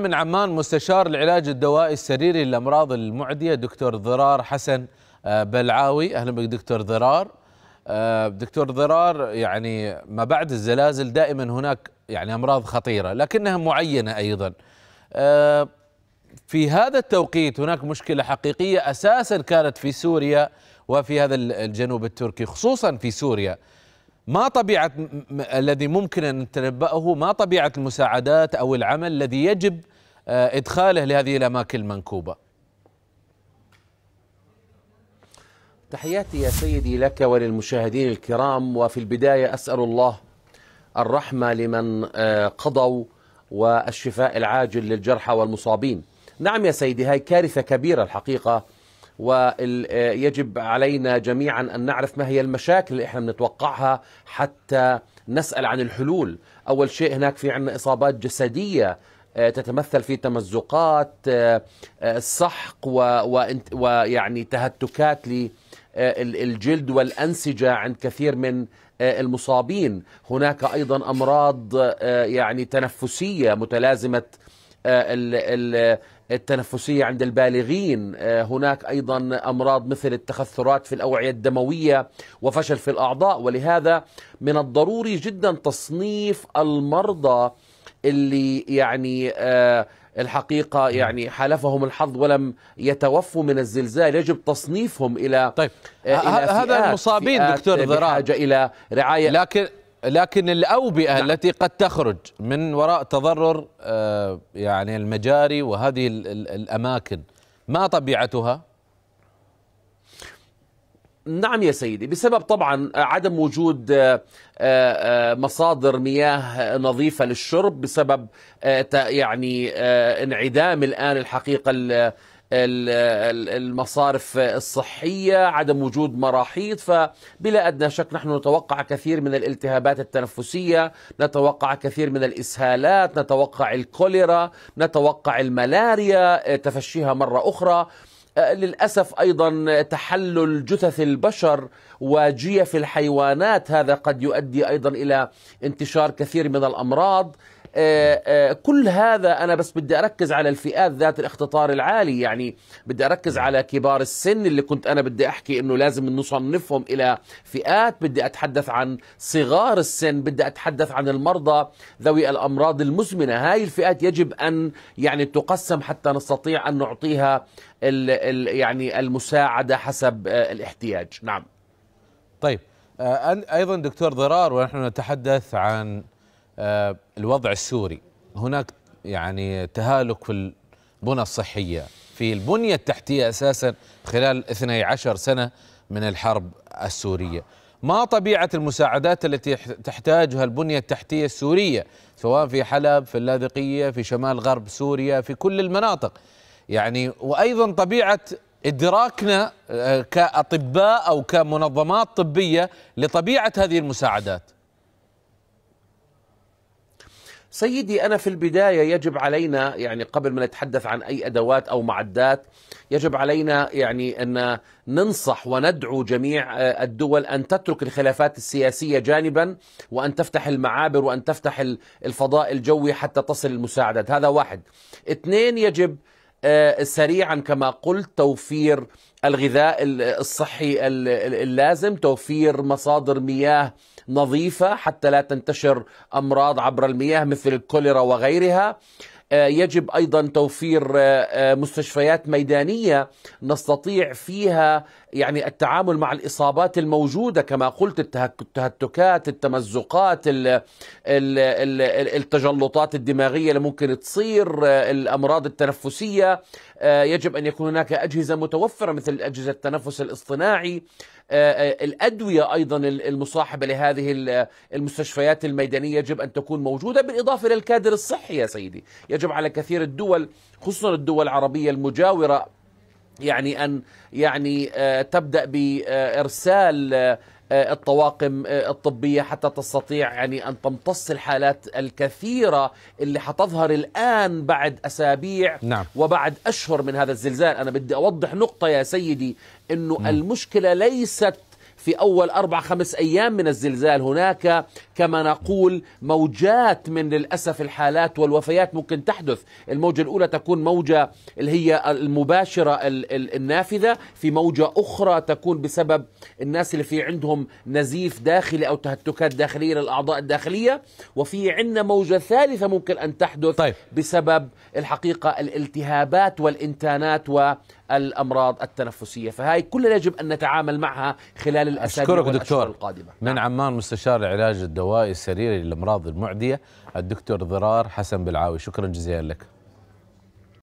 من عمان مستشار العلاج الدوائي السريري للامراض المعديه دكتور ضرار حسن آه، بلعاوي اهلا بك دكتور ضرار آه، دكتور ضرار يعني ما بعد الزلازل دائما هناك يعني امراض خطيره لكنها معينه ايضا آه، في هذا التوقيت هناك مشكله حقيقيه اساسا كانت في سوريا وفي هذا الجنوب التركي خصوصا في سوريا ما طبيعة الذي ممكن أن نتنبأه ما طبيعة المساعدات أو العمل الذي يجب آه، إدخاله لهذه الأماكن المنكوبة تحياتي يا سيدي لك وللمشاهدين الكرام وفي البداية أسأل الله الرحمة لمن آه، قضوا والشفاء العاجل للجرحى والمصابين نعم يا سيدي هاي كارثة كبيرة الحقيقة ويجب آه، علينا جميعا أن نعرف ما هي المشاكل اللي إحنا بنتوقعها حتى نسأل عن الحلول أول شيء هناك في عندنا إصابات جسدية آه، تتمثل في تمزقات آه، سحق ويعني تهتكات للجلد والأنسجة عند كثير من المصابين هناك أيضا أمراض يعني تنفسية متلازمة آه، التنفسية عند البالغين آه، هناك أيضا أمراض مثل التخثرات في الأوعية الدموية وفشل في الأعضاء ولهذا من الضروري جدا تصنيف المرضى اللي يعني آه، الحقيقة يعني حالفهم الحظ ولم يتوفوا من الزلزال يجب تصنيفهم إلى طيب إلى هذا المصابين دكتور ذراع إلى رعاية لكن لكن الأوبئة نعم. التي قد تخرج من وراء تضرر آه، يعني المجاري وهذه الأماكن ما طبيعتها؟ نعم يا سيدي بسبب طبعا عدم وجود آه، آه، مصادر مياه نظيفة للشرب بسبب يعني انعدام الآن الحقيقة المصارف الصحية عدم وجود مراحيض فبلا أدنى شك نحن نتوقع كثير من الالتهابات التنفسية نتوقع كثير من الإسهالات نتوقع الكوليرا نتوقع الملاريا آه، تفشيها مرة أخرى آه، للاسف ايضا تحلل جثث البشر وجيف الحيوانات هذا قد يؤدي ايضا الى انتشار كثير من الامراض آه، آه، كل هذا أنا بس بدي أركز على الفئات ذات الاختطار العالي يعني بدي أركز على كبار السن اللي كنت أنا بدي أحكي أنه لازم نصنفهم إلى فئات بدي أتحدث عن صغار السن بدي أتحدث عن المرضى ذوي الأمراض المزمنة هاي الفئات يجب أن يعني تقسم حتى نستطيع أن نعطيها الـ الـ يعني المساعدة حسب آه، الاحتياج نعم طيب أيضا دكتور ضرار ونحن نتحدث عن آه، الوضع السوري هناك يعني تهالك في البنى الصحية في البنية التحتية أساسا خلال 12 سنة من الحرب السورية ما طبيعة المساعدات التي تحتاجها البنية التحتية السورية سواء في حلب في اللاذقية في شمال غرب سوريا في كل المناطق يعني وأيضا طبيعة إدراكنا آه، كأطباء أو كمنظمات طبية لطبيعة هذه المساعدات سيدي أنا في البداية يجب علينا يعني قبل ما نتحدث عن أي أدوات أو معدات يجب علينا يعني أن ننصح وندعو جميع آه، الدول أن تترك الخلافات السياسية جانبا وأن تفتح المعابر وأن تفتح الفضاء الجوي حتى تصل المساعدات هذا واحد اثنين يجب آه، سريعا كما قلت توفير الغذاء الصحي اللازم توفير مصادر مياه نظيفة حتى لا تنتشر أمراض عبر المياه مثل الكوليرا وغيرها آه، يجب ايضا توفير آه، آه، مستشفيات ميدانيه نستطيع فيها يعني التعامل مع الاصابات الموجوده كما قلت التهتكات التمزقات التجلطات الدماغيه اللي ممكن تصير الامراض التنفسيه يجب ان يكون هناك اجهزه متوفره مثل اجهزه التنفس الاصطناعي آه، آه، الأدوية أيضا المصاحبة لهذه آه، المستشفيات الميدانية يجب أن تكون موجودة بالإضافة إلى الكادر الصحي يا سيدي يجب على كثير الدول خصوصا الدول العربية المجاورة يعني ان يعني تبدا بارسال آه، الطواقم آه، الطبيه حتى تستطيع يعني ان تمتص الحالات الكثيره اللي حتظهر الان بعد اسابيع نعم. وبعد اشهر من هذا الزلزال انا بدي اوضح نقطه يا سيدي انه المشكله ليست في أول أربع خمس أيام من الزلزال هناك كما نقول موجات من للأسف الحالات والوفيات ممكن تحدث الموجة الأولى تكون موجة اللي هي المباشرة النافذة في موجة أخرى تكون بسبب الناس اللي في عندهم نزيف داخلي أو تهتكات داخلية للأعضاء الداخلية وفي عندنا موجة ثالثة ممكن أن تحدث طيب. بسبب الحقيقة الالتهابات والإنتانات والأمراض التنفسية فهاي كلها يجب أن نتعامل معها خلال أشكرك دكتور القادمة. من نعم. عمان مستشار العلاج الدوائي السريري للأمراض المعدية الدكتور ضرار حسن بالعاوي شكرا جزيلا لك